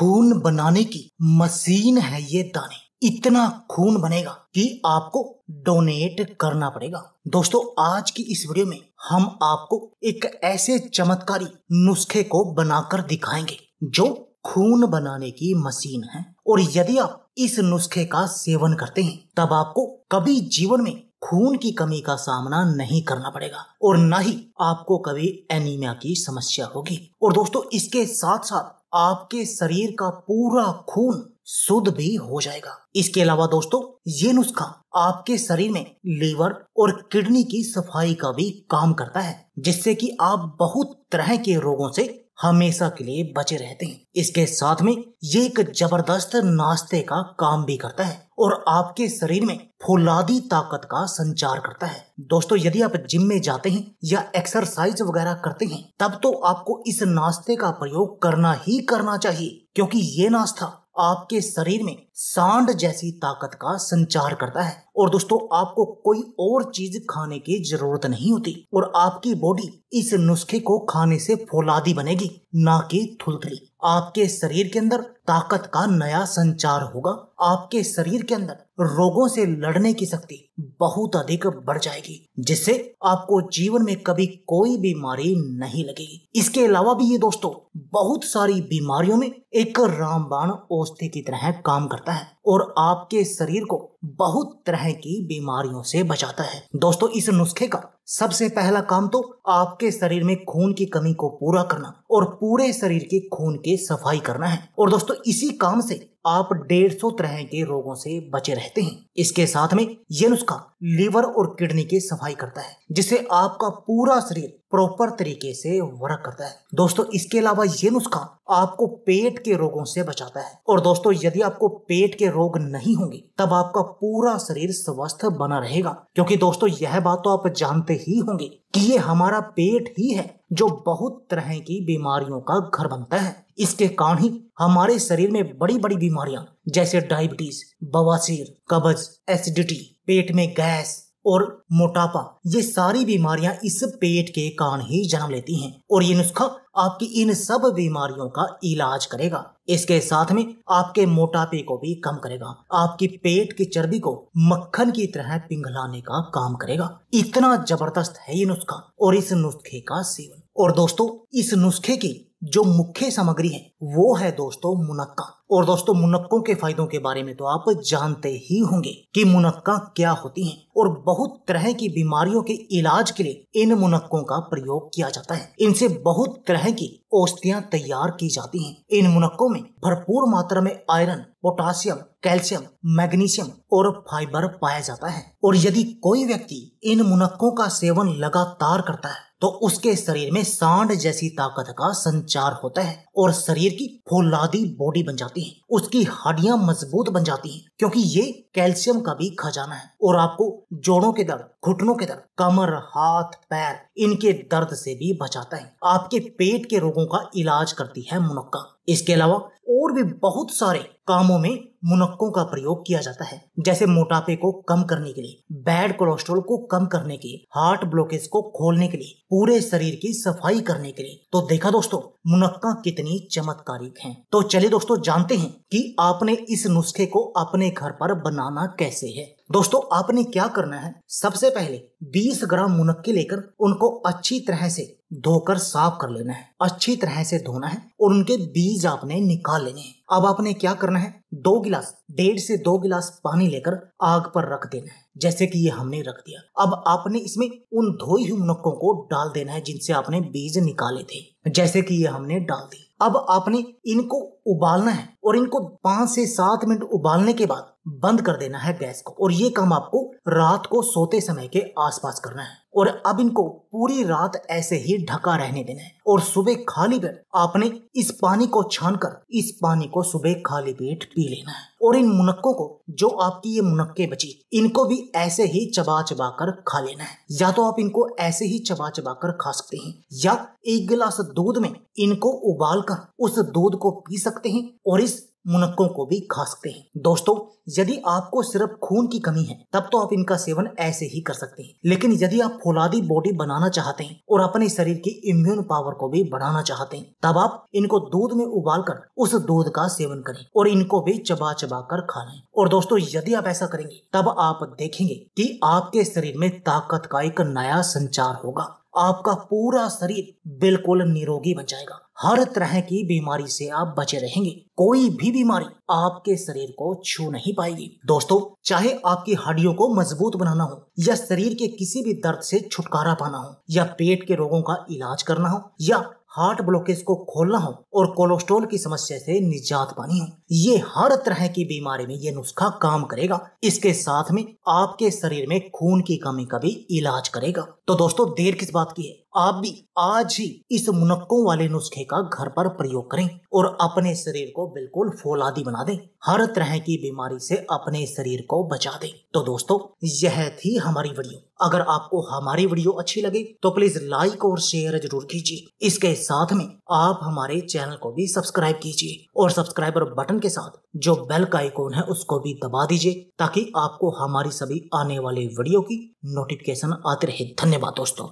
खून बनाने की मशीन है ये दाने इतना खून बनेगा कि आपको डोनेट करना पड़ेगा दोस्तों आज की इस वीडियो में हम आपको एक ऐसे चमत्कारी नुस्खे को बनाकर दिखाएंगे जो खून बनाने की मशीन है और यदि आप इस नुस्खे का सेवन करते हैं तब आपको कभी जीवन में खून की कमी का सामना नहीं करना पड़ेगा और न ही आपको कभी एनीमिया की समस्या होगी और दोस्तों इसके साथ साथ आपके शरीर का पूरा खून शुद्ध भी हो जाएगा इसके अलावा दोस्तों ये नुस्खा आपके शरीर में लीवर और किडनी की सफाई का भी काम करता है जिससे कि आप बहुत तरह के रोगों से हमेशा के लिए बचे रहते हैं इसके साथ में ये एक जबरदस्त नाश्ते का काम भी करता है और आपके शरीर में फौलादी ताकत का संचार करता है दोस्तों यदि आप जिम में जाते हैं या एक्सरसाइज वगैरह करते हैं तब तो आपको इस नाश्ते का प्रयोग करना ही करना चाहिए क्योंकि ये नाश्ता आपके शरीर में सांड जैसी ताकत का संचार करता है और दोस्तों आपको कोई और चीज खाने की जरूरत नहीं होती और आपकी बॉडी इस नुस्खे को खाने से फौलादी बनेगी ना कि थुलथली आपके शरीर के अंदर ताकत का नया संचार होगा आपके शरीर के अंदर रोगों से लड़ने की शक्ति बहुत अधिक बढ़ जाएगी जिससे आपको जीवन में कभी कोई बीमारी नहीं लगेगी इसके अलावा भी ये दोस्तों बहुत सारी बीमारियों में एक रामबाण औषधि की तरह काम करता है और आपके शरीर को बहुत तरह की बीमारियों से बचाता है दोस्तों इस नुस्खे का सबसे पहला काम तो आपके शरीर में खून की कमी को पूरा करना और पूरे शरीर के खून की सफाई करना है और दोस्तों इसी काम से आप डेढ़ सौ तरह के रोगों से बचे रहते हैं इसके साथ में ये नुस्खा लीवर और किडनी की सफाई करता है जिससे आपका पूरा शरीर प्रॉपर तरीके से वर्क करता है दोस्तों इसके अलावा ये नुस्खा आपको पेट के रोगों से बचाता है और दोस्तों यदि आपको पेट के रोग नहीं होंगे तब आपका पूरा शरीर स्वस्थ बना रहेगा क्योंकि दोस्तों यह बात तो आप जानते ही होंगे कि ये हमारा पेट ही है जो बहुत तरह की बीमारियों का घर बनता है इसके कारण ही हमारे शरीर में बड़ी बड़ी बीमारियां जैसे डायबिटीज बवासीर कब्ज एसिडिटी पेट में गैस और मोटापा ये सारी बीमारियां इस पेट के कारण ही जन्म लेती हैं और ये नुस्खा आपकी इन सब बीमारियों का इलाज करेगा इसके साथ में आपके मोटापे को भी कम करेगा आपकी पेट की चर्बी को मक्खन की तरह पिघलाने का काम करेगा इतना जबरदस्त है ये नुस्खा और इस नुस्खे का सेवन और दोस्तों इस नुस्खे की जो मुख्य सामग्री है वो है दोस्तों मुनक्का और दोस्तों मुनक्कों के फायदों के बारे में तो आप जानते ही होंगे कि मुनक्का क्या होती हैं और बहुत तरह की बीमारियों के इलाज के लिए इन मुनक्कों का प्रयोग किया जाता है इनसे बहुत तरह की औषधियाँ तैयार की जाती हैं इन मुनक्कों में भरपूर मात्रा में आयरन पोटासियम कैल्शियम मैग्नीशियम और फाइबर पाया जाता है और यदि कोई व्यक्ति इन मुनक्कों का सेवन लगातार करता है तो उसके शरीर में सांड जैसी ताकत का संचार होता है और शरीर की फौलादी बॉडी बन जाती है उसकी हड्डियां मजबूत बन जाती हैं क्योंकि ये कैल्शियम का भी खजाना है और आपको जोड़ों के दर्द घुटनों के दर्द कमर हाथ पैर इनके दर्द से भी बचाता है आपके पेट के रोगों का इलाज करती है मुनक्का इसके अलावा और भी बहुत सारे कामों में मुनक्कों का प्रयोग किया जाता है जैसे मोटापे को कम करने के लिए बैड कोलेस्ट्रोल को कम करने के लिए हार्ट ब्लॉकेज को खोलने के लिए पूरे शरीर की सफाई करने के लिए तो देखा दोस्तों मुनक्का कितनी चमत्कारिक हैं तो चलिए दोस्तों जानते हैं कि आपने इस नुस्खे को अपने घर पर बनाना कैसे है दोस्तों आपने क्या करना है सबसे पहले 20 ग्राम मुनक्के लेकर उनको अच्छी तरह से धोकर साफ कर लेना है अच्छी तरह से धोना है और उनके बीज आपने निकाल लेने हैं अब आपने क्या करना है दो गिलास डेढ़ से दो गिलास पानी लेकर आग पर रख देना है जैसे कि ये हमने रख दिया अब आपने इसमें उन धोई हुई मुनक्कों को डाल देना है जिनसे आपने बीज निकाले थे जैसे कि ये हमने डाल दी अब आपने इनको उबालना है और इनको पांच से सात मिनट उबालने के बाद बंद कर देना है गैस को और ये काम आपको रात को सोते समय के आसपास करना है और अब इनको पूरी रात ऐसे ही ढका रहने देना है और सुबह खाली पेट आपने इस पानी को छानकर इस पानी को सुबह खाली पेट पी लेना है और इन मुनक्कों को जो आपकी ये मुनक्के बची इनको भी ऐसे ही चबा चबा कर खा लेना है या तो आप इनको ऐसे ही चबा चबा कर खा सकते हैं या एक गिलास दूध में इनको उबाल कर उस दूध को पी सकते सकते हैं और इस मुनक्कों को भी खा सकते हैं दोस्तों यदि आपको सिर्फ खून की कमी है तब तो आप इनका सेवन ऐसे ही कर सकते हैं लेकिन यदि आप फौलादी बॉडी बनाना चाहते हैं और अपने शरीर की इम्यून पावर को भी बढ़ाना चाहते हैं तब आप इनको दूध में उबाल कर उस दूध का सेवन करें और इनको भी चबा चबा कर खा लें और दोस्तों यदि आप ऐसा करेंगे तब आप देखेंगे कि आपके शरीर में ताकत का एक नया संचार होगा आपका पूरा शरीर बिल्कुल निरोगी बन जाएगा हर तरह की बीमारी से आप बचे रहेंगे कोई भी बीमारी आपके शरीर को छू नहीं पाएगी दोस्तों चाहे आपकी हड्डियों को मजबूत बनाना हो या शरीर के किसी भी दर्द से छुटकारा पाना हो या पेट के रोगों का इलाज करना हो या हार्ट ब्लॉकेज को खोलना हो और कोलेस्ट्रॉल की समस्या से निजात पानी हो ये हर तरह की बीमारी में ये नुस्खा काम करेगा इसके साथ में आपके शरीर में खून की कमी का भी इलाज करेगा तो दोस्तों देर किस बात की है आप भी आज ही इस मुनक्कों वाले नुस्खे का घर पर प्रयोग करें और अपने शरीर को बिल्कुल फौलादी बना दें हर तरह की बीमारी से अपने शरीर को बचा दें तो दोस्तों यह थी हमारी वीडियो अगर आपको हमारी वीडियो अच्छी लगी तो प्लीज लाइक और शेयर जरूर कीजिए इसके साथ में आप हमारे चैनल को भी सब्सक्राइब कीजिए और सब्सक्राइबर बटन के साथ जो बेल का आइकॉन है उसको भी दबा दीजिए ताकि आपको हमारी सभी आने वाले वीडियो की नोटिफिकेशन आती रहे धन्यवाद दोस्तों